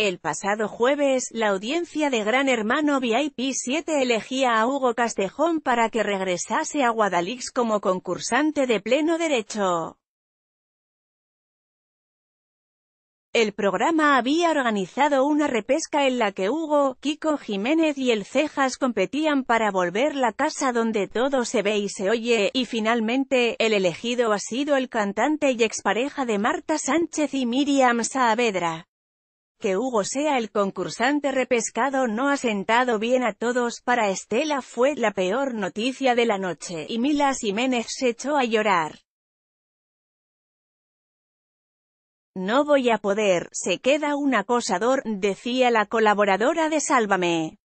El pasado jueves, la audiencia de Gran Hermano VIP 7 elegía a Hugo Castejón para que regresase a Guadalix como concursante de pleno derecho. El programa había organizado una repesca en la que Hugo, Kiko Jiménez y el Cejas competían para volver la casa donde todo se ve y se oye, y finalmente, el elegido ha sido el cantante y expareja de Marta Sánchez y Miriam Saavedra que Hugo sea el concursante repescado no ha sentado bien a todos, para Estela fue la peor noticia de la noche, y Mila Jiménez se echó a llorar. No voy a poder, se queda un acosador, decía la colaboradora de Sálvame.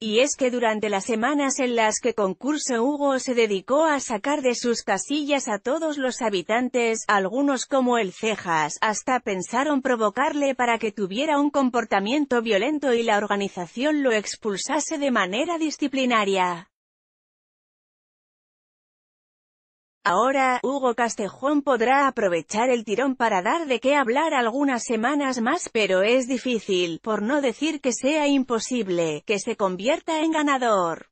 Y es que durante las semanas en las que concurso Hugo se dedicó a sacar de sus casillas a todos los habitantes, algunos como el Cejas, hasta pensaron provocarle para que tuviera un comportamiento violento y la organización lo expulsase de manera disciplinaria. Ahora, Hugo Castejón podrá aprovechar el tirón para dar de qué hablar algunas semanas más, pero es difícil, por no decir que sea imposible, que se convierta en ganador.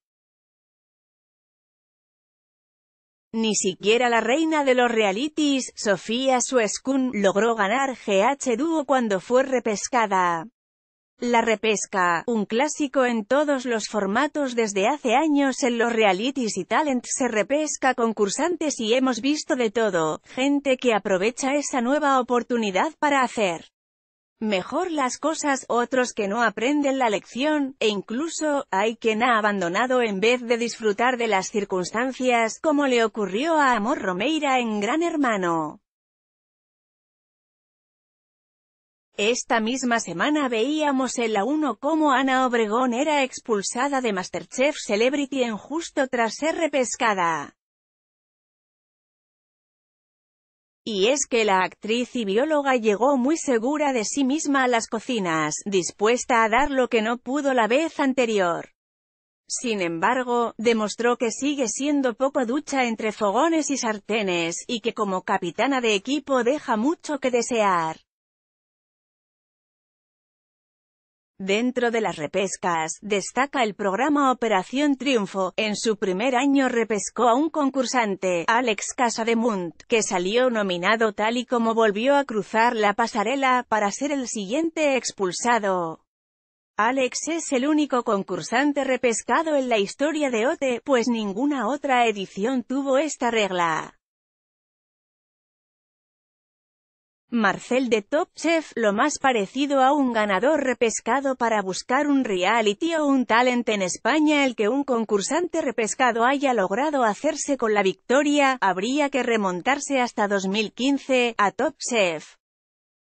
Ni siquiera la reina de los realities, Sofía Suescun, logró ganar GH Duo cuando fue repescada. La repesca, un clásico en todos los formatos desde hace años en los realities y talent se repesca concursantes y hemos visto de todo, gente que aprovecha esa nueva oportunidad para hacer mejor las cosas, otros que no aprenden la lección, e incluso, hay quien ha abandonado en vez de disfrutar de las circunstancias, como le ocurrió a Amor Romeira en Gran Hermano. Esta misma semana veíamos en la 1 cómo Ana Obregón era expulsada de Masterchef Celebrity en justo tras ser repescada. Y es que la actriz y bióloga llegó muy segura de sí misma a las cocinas, dispuesta a dar lo que no pudo la vez anterior. Sin embargo, demostró que sigue siendo poco ducha entre fogones y sartenes, y que como capitana de equipo deja mucho que desear. Dentro de las repescas, destaca el programa Operación Triunfo. En su primer año repescó a un concursante, Alex Casademunt, que salió nominado tal y como volvió a cruzar la pasarela para ser el siguiente expulsado. Alex es el único concursante repescado en la historia de OTE, pues ninguna otra edición tuvo esta regla. Marcel de Top Chef lo más parecido a un ganador repescado para buscar un reality o un talent en España el que un concursante repescado haya logrado hacerse con la victoria, habría que remontarse hasta 2015, a Top Chef.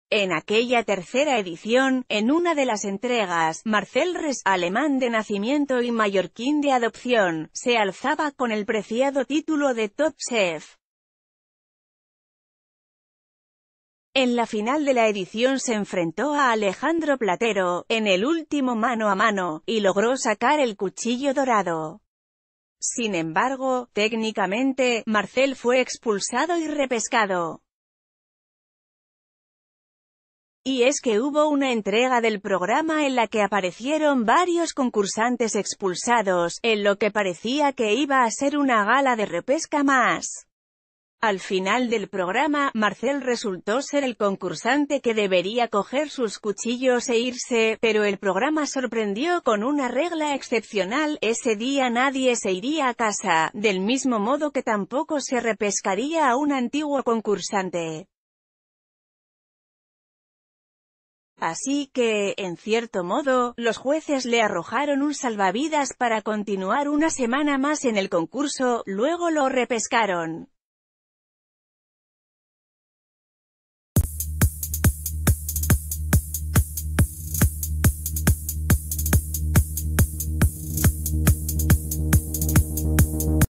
En aquella tercera edición, en una de las entregas, Marcel Res, alemán de nacimiento y mallorquín de adopción, se alzaba con el preciado título de Top Chef. En la final de la edición se enfrentó a Alejandro Platero, en el último mano a mano, y logró sacar el cuchillo dorado. Sin embargo, técnicamente, Marcel fue expulsado y repescado. Y es que hubo una entrega del programa en la que aparecieron varios concursantes expulsados, en lo que parecía que iba a ser una gala de repesca más. Al final del programa, Marcel resultó ser el concursante que debería coger sus cuchillos e irse, pero el programa sorprendió con una regla excepcional, ese día nadie se iría a casa, del mismo modo que tampoco se repescaría a un antiguo concursante. Así que, en cierto modo, los jueces le arrojaron un salvavidas para continuar una semana más en el concurso, luego lo repescaron.